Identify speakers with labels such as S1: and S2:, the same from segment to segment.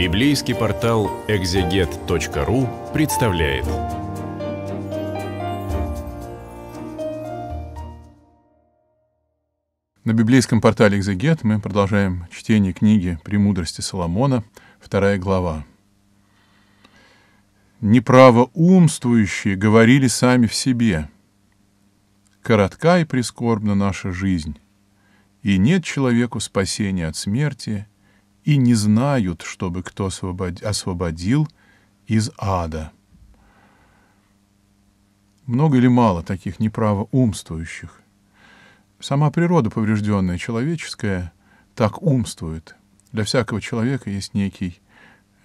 S1: Библейский портал экзегет.ру представляет. На библейском портале «Экзегет» мы продолжаем чтение книги «Премудрости Соломона», вторая глава. «Неправо умствующие говорили сами в себе, коротка и прискорбна наша жизнь, и нет человеку спасения от смерти, и не знают, чтобы кто освободил из ада. Много или мало таких неправоумствующих? Сама природа поврежденная, человеческая, так умствует. Для всякого человека есть некий,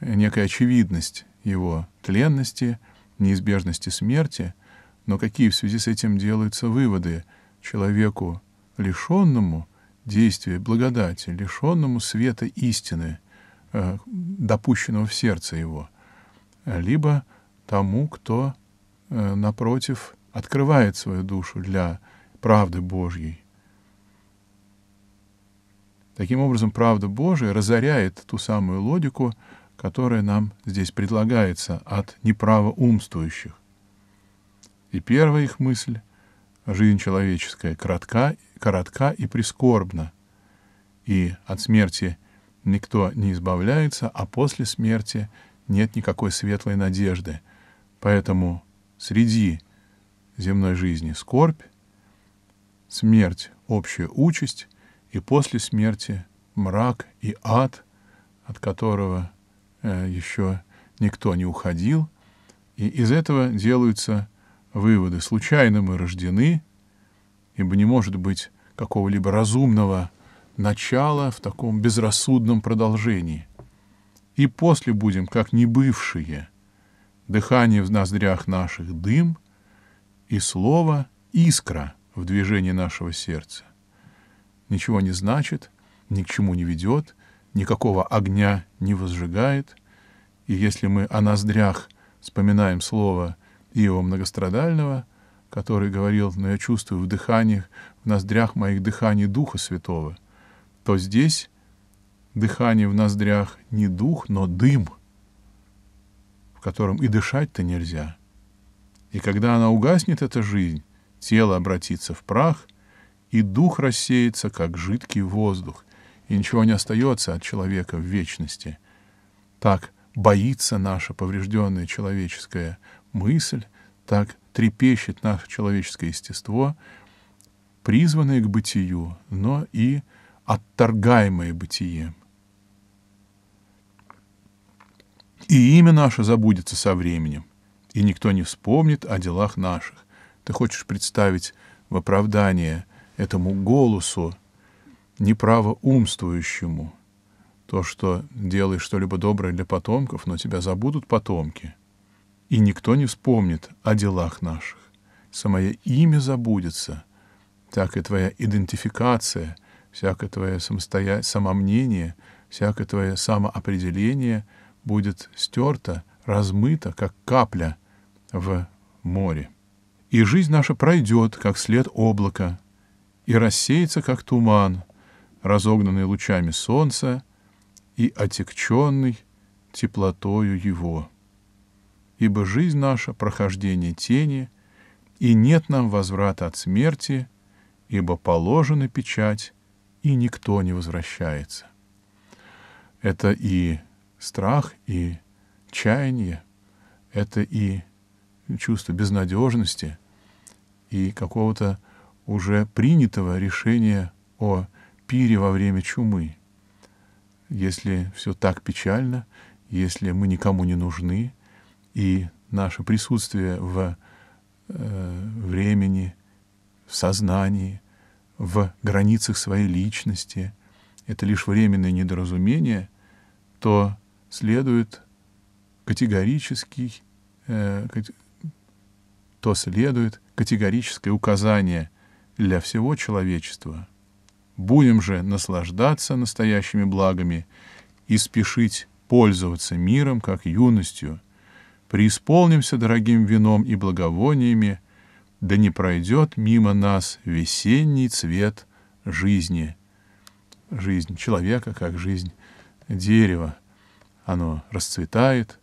S1: некая очевидность его тленности, неизбежности смерти, но какие в связи с этим делаются выводы человеку лишенному – действие благодати, лишенному света истины, э, допущенного в сердце его, либо тому, кто, э, напротив, открывает свою душу для правды Божьей. Таким образом, правда Божия разоряет ту самую логику, которая нам здесь предлагается от неправоумствующих. И первая их мысль — Жизнь человеческая коротка, коротка и прискорбна, и от смерти никто не избавляется, а после смерти нет никакой светлой надежды. Поэтому среди земной жизни скорбь, смерть — общая участь, и после смерти мрак и ад, от которого э, еще никто не уходил, и из этого делаются выводы. Случайно мы рождены, ибо не может быть какого-либо разумного начала в таком безрассудном продолжении. И после будем, как небывшие, дыхание в ноздрях наших дым и слово искра в движении нашего сердца. Ничего не значит, ни к чему не ведет, никакого огня не возжигает. И если мы о ноздрях вспоминаем слово его Многострадального, который говорил, но я чувствую в дыханиях, в ноздрях моих дыханий Духа Святого, то здесь дыхание в ноздрях не дух, но дым, в котором и дышать-то нельзя. И когда она угаснет, эта жизнь, тело обратится в прах, и дух рассеется, как жидкий воздух, и ничего не остается от человека в вечности. Так боится наше поврежденное человеческое мысль, так трепещет наше человеческое естество, призванное к бытию, но и отторгаемое бытием. И имя наше забудется со временем, и никто не вспомнит о делах наших. Ты хочешь представить в оправдание этому голосу, неправо умствующему, то, что делаешь что-либо доброе для потомков, но тебя забудут потомки — и никто не вспомнит о делах наших. Самое имя забудется, так и твоя идентификация, всякое твое самостоя... самомнение, всякое твое самоопределение будет стерто, размыто, как капля в море. И жизнь наша пройдет, как след облака, и рассеется, как туман, разогнанный лучами солнца и отекченный теплотою его ибо жизнь наша — прохождение тени, и нет нам возврата от смерти, ибо положена печать, и никто не возвращается. Это и страх, и чаяние, это и чувство безнадежности, и какого-то уже принятого решения о пире во время чумы. Если все так печально, если мы никому не нужны — и наше присутствие в э, времени, в сознании, в границах своей личности — это лишь временное недоразумение, то следует категорический, э, то следует категорическое указание для всего человечества. Будем же наслаждаться настоящими благами и спешить пользоваться миром как юностью — преисполнимся дорогим вином и благовониями, да не пройдет мимо нас весенний цвет жизни. Жизнь человека, как жизнь дерева. Оно расцветает,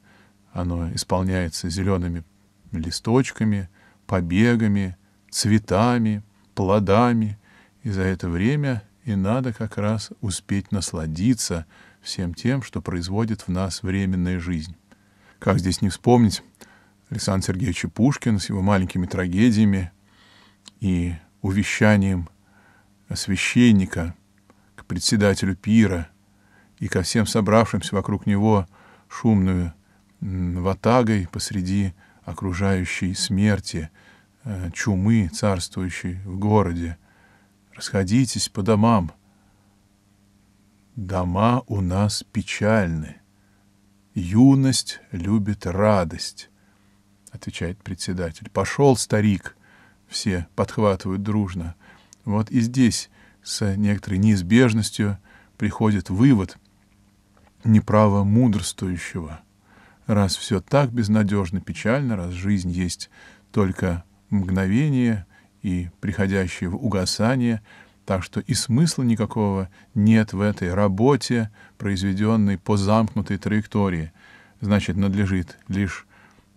S1: оно исполняется зелеными листочками, побегами, цветами, плодами. И за это время и надо как раз успеть насладиться всем тем, что производит в нас временная жизнь. Как здесь не вспомнить Александра Сергеевича Пушкина с его маленькими трагедиями и увещанием священника к председателю пира и ко всем собравшимся вокруг него шумную ватагой посреди окружающей смерти, э, чумы, царствующей в городе. Расходитесь по домам. Дома у нас печальны. Юность любит радость, отвечает председатель. Пошел, старик, все подхватывают дружно. Вот и здесь с некоторой неизбежностью приходит вывод неправо мудрствующего. Раз все так безнадежно, печально, раз жизнь есть только мгновение и приходящее в угасание — так что и смысла никакого нет в этой работе, произведенной по замкнутой траектории. Значит, надлежит лишь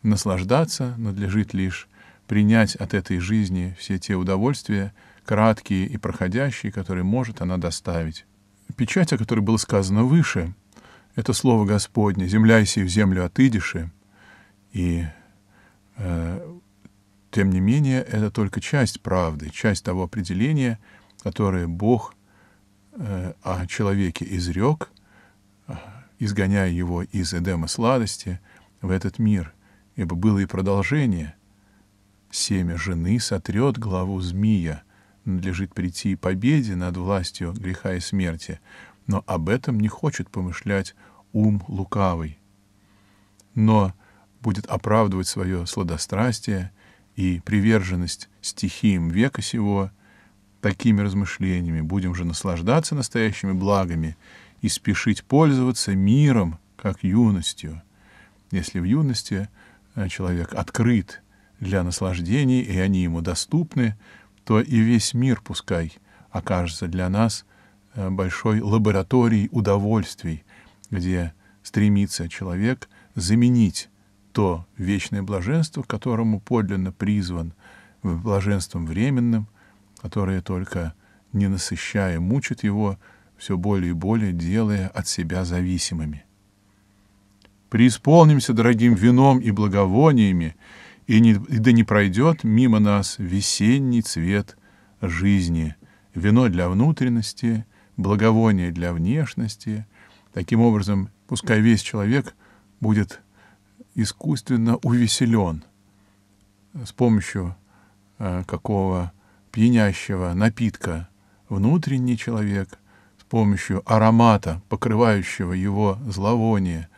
S1: наслаждаться, надлежит лишь принять от этой жизни все те удовольствия, краткие и проходящие, которые может она доставить. Печать, о которой было сказано выше, это слово Господне, «Земля и в землю отыдиши», и э, тем не менее это только часть правды, часть того определения — которые Бог э, о человеке изрек, изгоняя его из Эдема сладости в этот мир, ибо было и продолжение. Семя жены сотрет главу змея, надлежит прийти и победе над властью греха и смерти, но об этом не хочет помышлять ум лукавый. Но будет оправдывать свое сладострастие и приверженность стихиям века сего такими размышлениями, будем же наслаждаться настоящими благами и спешить пользоваться миром, как юностью, если в юности э, человек открыт для наслаждений, и они ему доступны, то и весь мир пускай окажется для нас э, большой лабораторией удовольствий, где стремится человек заменить то вечное блаженство, к которому подлинно призван, блаженством временным, которые только не насыщая мучат его, все более и более делая от себя зависимыми. Преисполнимся дорогим вином и благовониями, и, не, и да не пройдет мимо нас весенний цвет жизни, вино для внутренности, благовоние для внешности. Таким образом, пускай весь человек будет искусственно увеселен с помощью э, какого пьянящего напитка внутренний человек с помощью аромата, покрывающего его зловоние,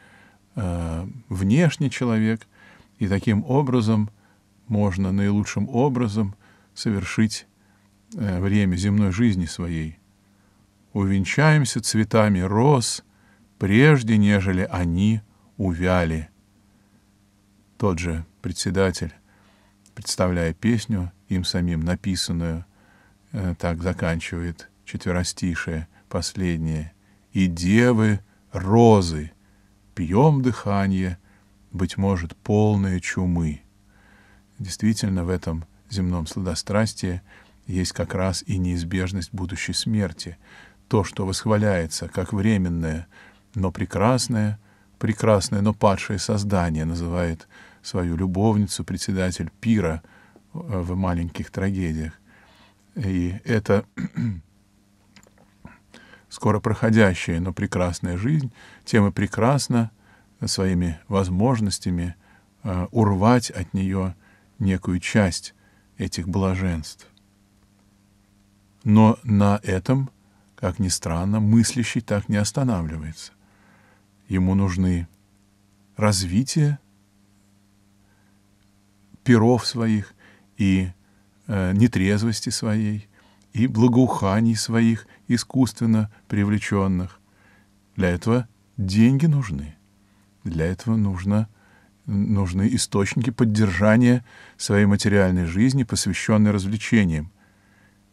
S1: э, внешний человек, и таким образом можно наилучшим образом совершить э, время земной жизни своей. Увенчаемся цветами роз, прежде нежели они увяли. Тот же председатель представляя песню, им самим написанную, э, так заканчивает четверостишее, последнее. «И девы розы, пьем дыхание, быть может, полное чумы». Действительно, в этом земном сладострастии есть как раз и неизбежность будущей смерти. То, что восхваляется как временное, но прекрасное, прекрасное, но падшее создание называет свою любовницу, председатель пира э, в маленьких трагедиях. И это скоро проходящая, но прекрасная жизнь, тем и прекрасно своими возможностями э, урвать от нее некую часть этих блаженств. Но на этом, как ни странно, мыслящий так не останавливается. Ему нужны развитие перов своих и э, нетрезвости своей, и благоуханий своих, искусственно привлеченных. Для этого деньги нужны. Для этого нужно, нужны источники поддержания своей материальной жизни, посвященной развлечениям.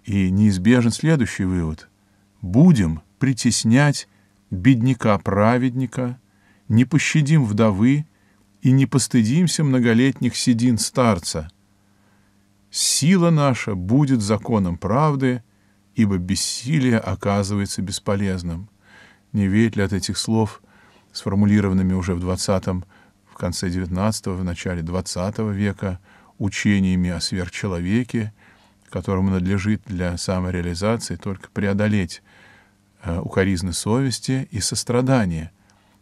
S1: И неизбежен следующий вывод. Будем притеснять бедняка-праведника, не пощадим вдовы и не постыдимся многолетних седин старца. Сила наша будет законом правды, ибо бессилие оказывается бесполезным. Не верить ли от этих слов, сформулированными уже в 20 в конце 19 в начале 20 века, учениями о сверхчеловеке, которому надлежит для самореализации только преодолеть э, укоризны совести и сострадания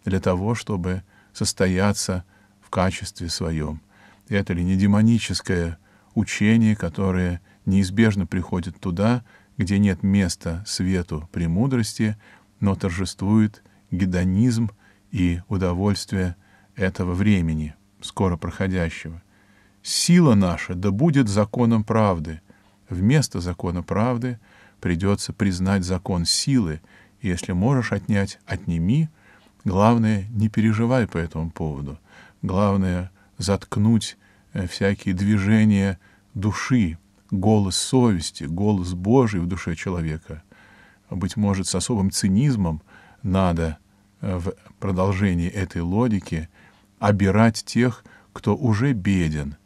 S1: для того, чтобы состояться качестве своем. это ли не демоническое учение, которое неизбежно приходит туда, где нет места свету премудрости, но торжествует гедонизм и удовольствие этого времени, скоро проходящего. Сила наша да будет законом правды. Вместо закона правды придется признать закон силы, И если можешь отнять, отними. Главное, не переживай по этому поводу — Главное — заткнуть э, всякие движения души, голос совести, голос Божий в душе человека. Быть может, с особым цинизмом надо э, в продолжении этой логики обирать тех, кто уже беден,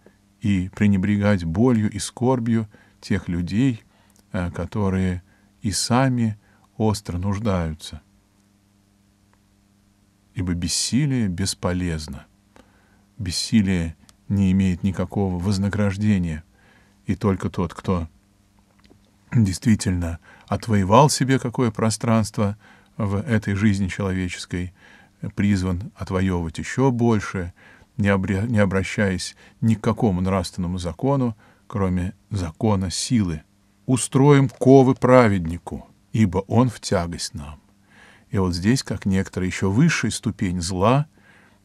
S1: и пренебрегать болью и скорбью тех людей, э, которые и сами остро нуждаются. Ибо бессилие бесполезно бессилие не имеет никакого вознаграждения, и только тот, кто действительно отвоевал себе какое пространство в этой жизни человеческой, призван отвоевывать еще больше, не, обращаясь ни к какому нравственному закону, кроме закона силы. Устроим ковы праведнику, ибо он в тягость нам. И вот здесь, как некоторая еще высшая ступень зла,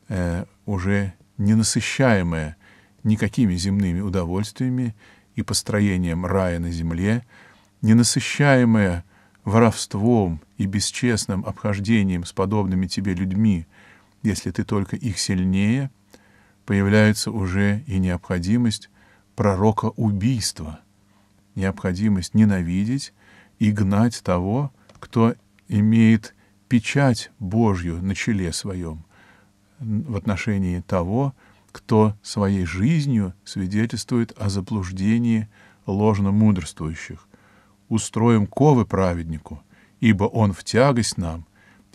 S1: э, уже не никакими земными удовольствиями и построением рая на земле, не воровством и бесчестным обхождением с подобными тебе людьми, если ты только их сильнее, появляется уже и необходимость пророка убийства, необходимость ненавидеть и гнать того, кто имеет печать Божью на челе своем, в отношении того, кто своей жизнью свидетельствует о заблуждении ложно мудрствующих. Устроим ковы праведнику, ибо он в тягость нам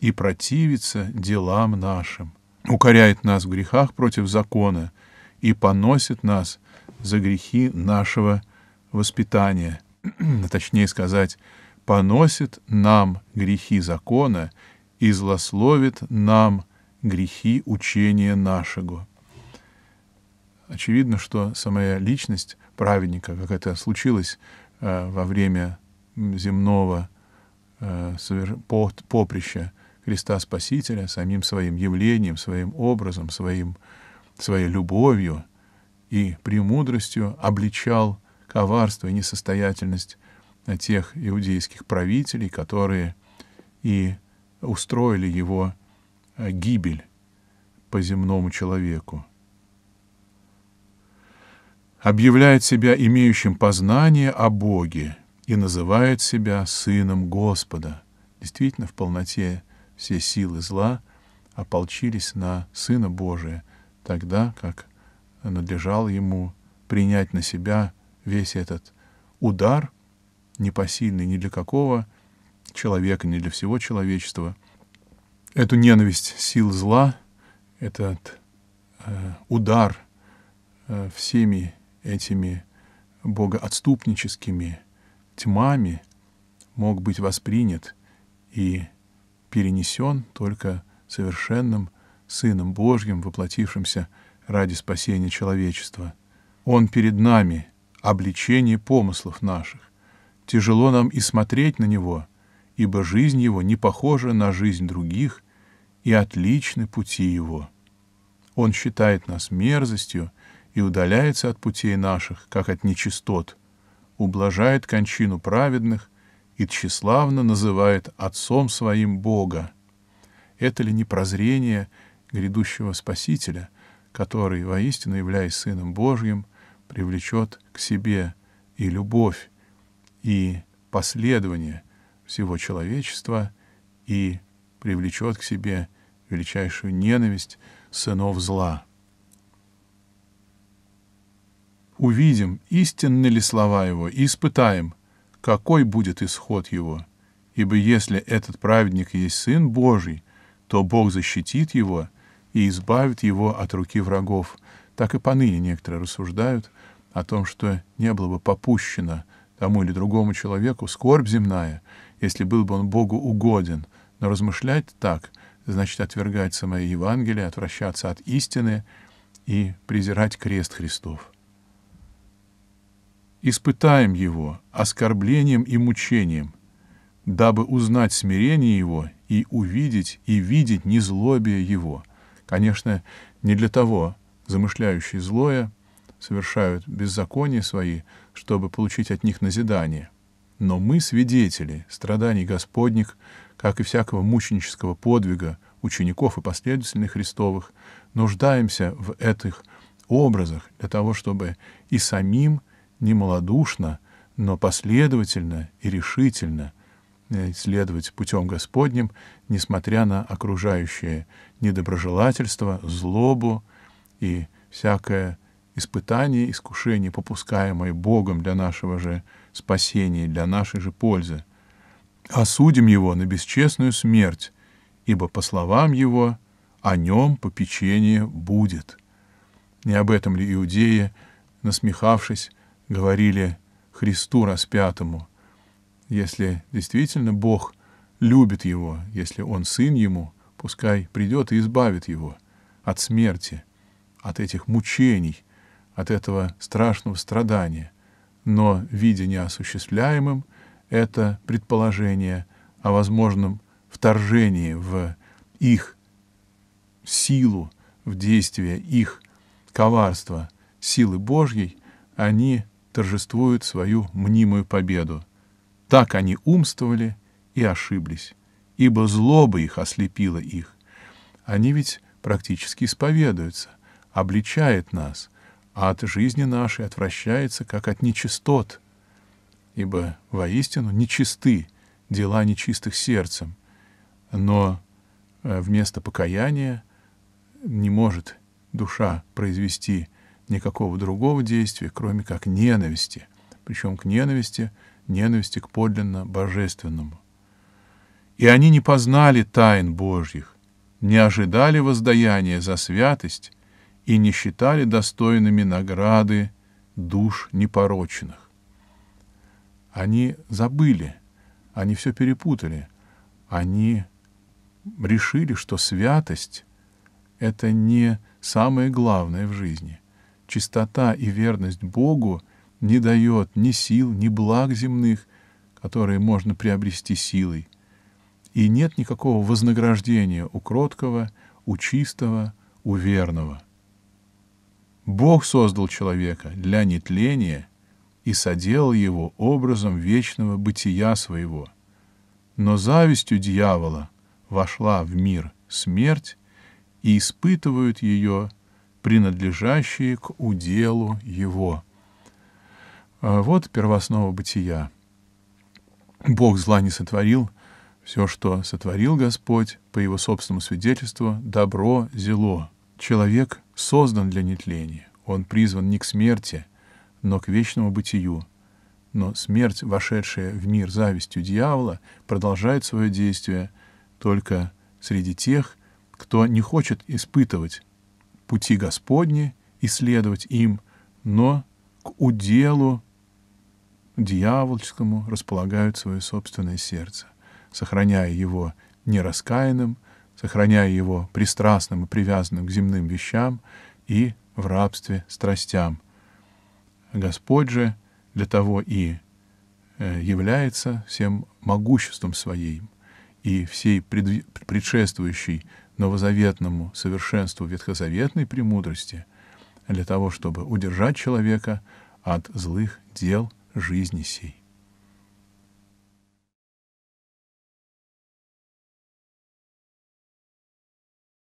S1: и противится делам нашим, укоряет нас в грехах против закона и поносит нас за грехи нашего воспитания, точнее сказать, поносит нам грехи закона и злословит нам грехи учения нашего. Очевидно, что самая личность праведника, как это случилось э, во время земного э, поприща Христа Спасителя, самим своим явлением, своим образом, своим, своей любовью и премудростью обличал коварство и несостоятельность э, тех иудейских правителей, которые и устроили его гибель по земному человеку. Объявляет себя имеющим познание о Боге и называет себя Сыном Господа. Действительно, в полноте все силы зла ополчились на Сына Божия, тогда как надлежало ему принять на себя весь этот удар, непосильный ни для какого человека, ни для всего человечества — эту ненависть сил зла, этот э, удар э, всеми этими богоотступническими тьмами мог быть воспринят и перенесен только совершенным Сыном Божьим, воплотившимся ради спасения человечества. Он перед нами, обличение помыслов наших. Тяжело нам и смотреть на Него, ибо жизнь Его не похожа на жизнь других, и отличны пути его. Он считает нас мерзостью и удаляется от путей наших, как от нечистот, ублажает кончину праведных и тщеславно называет Отцом Своим Бога. Это ли не прозрение грядущего Спасителя, который, воистину являясь Сыном Божьим, привлечет к себе и любовь, и последование всего человечества, и привлечет к себе величайшую ненависть сынов зла. Увидим, истинны ли слова его, и испытаем, какой будет исход его. Ибо если этот праведник есть Сын Божий, то Бог защитит его и избавит его от руки врагов. Так и поныне некоторые рассуждают о том, что не было бы попущено тому или другому человеку скорбь земная, если был бы он Богу угоден. Но размышлять так — значит отвергать самое Евангелие, отвращаться от истины и презирать крест Христов. Испытаем его оскорблением и мучением, дабы узнать смирение его и увидеть и видеть незлобие его. Конечно, не для того замышляющие злое совершают беззаконие свои, чтобы получить от них назидание — но мы свидетели страданий Господних, как и всякого мученического подвига учеников и последователей Христовых, нуждаемся в этих образах для того, чтобы и самим немалодушно, но последовательно и решительно э, следовать путем Господним, несмотря на окружающее недоброжелательство, злобу и всякое испытание, искушение, попускаемое Богом для нашего же спасения для нашей же пользы. Осудим его на бесчестную смерть, ибо, по словам его, о нем попечение будет. Не об этом ли иудеи, насмехавшись, говорили Христу распятому, если действительно Бог любит его, если он сын ему, пускай придет и избавит его от смерти, от этих мучений, от этого страшного страдания но, видя неосуществляемым это предположение о возможном вторжении в их силу, в действие их коварства, силы Божьей, они торжествуют свою мнимую победу. Так они умствовали и ошиблись, ибо злоба их ослепила их. Они ведь практически исповедуются, обличает нас — а от жизни нашей отвращается, как от нечистот, ибо воистину нечисты дела нечистых сердцем, но э, вместо покаяния не может душа произвести никакого другого действия, кроме как ненависти, причем к ненависти, ненависти к подлинно божественному. И они не познали тайн Божьих, не ожидали воздаяния за святость, и не считали достойными награды душ непорочных. Они забыли, они все перепутали, они решили, что святость — это не самое главное в жизни. Чистота и верность Богу не дает ни сил, ни благ земных, которые можно приобрести силой. И нет никакого вознаграждения у кроткого, у чистого, у верного. Бог создал человека для нетления и соделал его образом вечного бытия своего. Но завистью дьявола вошла в мир смерть, и испытывают ее принадлежащие к уделу его. А вот первооснова бытия. Бог зла не сотворил, все, что сотворил Господь, по его собственному свидетельству, добро зело. Человек — создан для нетления. Он призван не к смерти, но к вечному бытию. Но смерть, вошедшая в мир завистью дьявола, продолжает свое действие только среди тех, кто не хочет испытывать пути Господни и следовать им, но к уделу дьявольскому располагают свое собственное сердце, сохраняя его нераскаянным сохраняя его пристрастным и привязанным к земным вещам и в рабстве страстям. Господь же для того и э, является всем могуществом Своим, и всей предшествующей новозаветному совершенству ветхозаветной премудрости для того, чтобы удержать человека от злых дел жизни сей.